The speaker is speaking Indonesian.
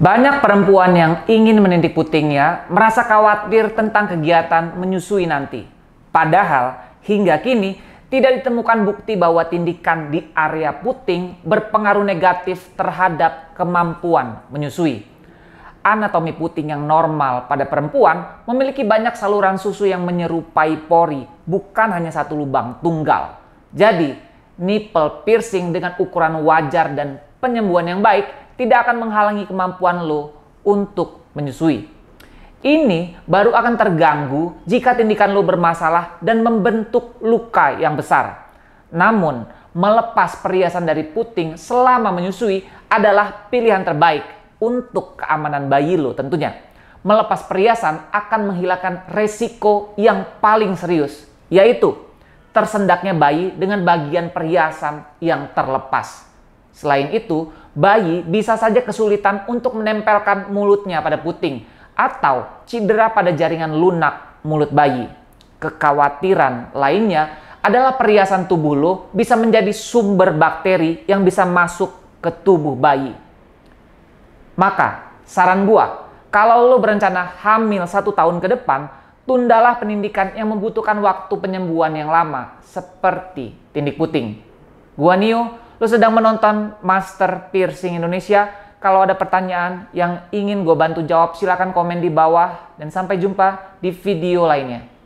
Banyak perempuan yang ingin menindik putingnya merasa khawatir tentang kegiatan menyusui nanti. Padahal hingga kini tidak ditemukan bukti bahwa tindikan di area puting berpengaruh negatif terhadap kemampuan menyusui. Anatomi puting yang normal pada perempuan memiliki banyak saluran susu yang menyerupai pori, bukan hanya satu lubang tunggal. Jadi, nipple piercing dengan ukuran wajar dan penyembuhan yang baik tidak akan menghalangi kemampuan lo untuk menyusui. Ini baru akan terganggu jika tindikan lo bermasalah dan membentuk luka yang besar. Namun, melepas perhiasan dari puting selama menyusui adalah pilihan terbaik untuk keamanan bayi lo tentunya. Melepas perhiasan akan menghilangkan resiko yang paling serius, yaitu tersendaknya bayi dengan bagian perhiasan yang terlepas. Selain itu, bayi bisa saja kesulitan untuk menempelkan mulutnya pada puting atau cedera pada jaringan lunak mulut bayi. Kekhawatiran lainnya adalah perhiasan tubuh lo bisa menjadi sumber bakteri yang bisa masuk ke tubuh bayi. Maka, saran gua, kalau lo berencana hamil satu tahun ke depan, tundalah penindikan yang membutuhkan waktu penyembuhan yang lama, seperti tindik puting. Gua Nio, Lo sedang menonton Master Piercing Indonesia. Kalau ada pertanyaan yang ingin gue bantu jawab, silahkan komen di bawah. Dan sampai jumpa di video lainnya.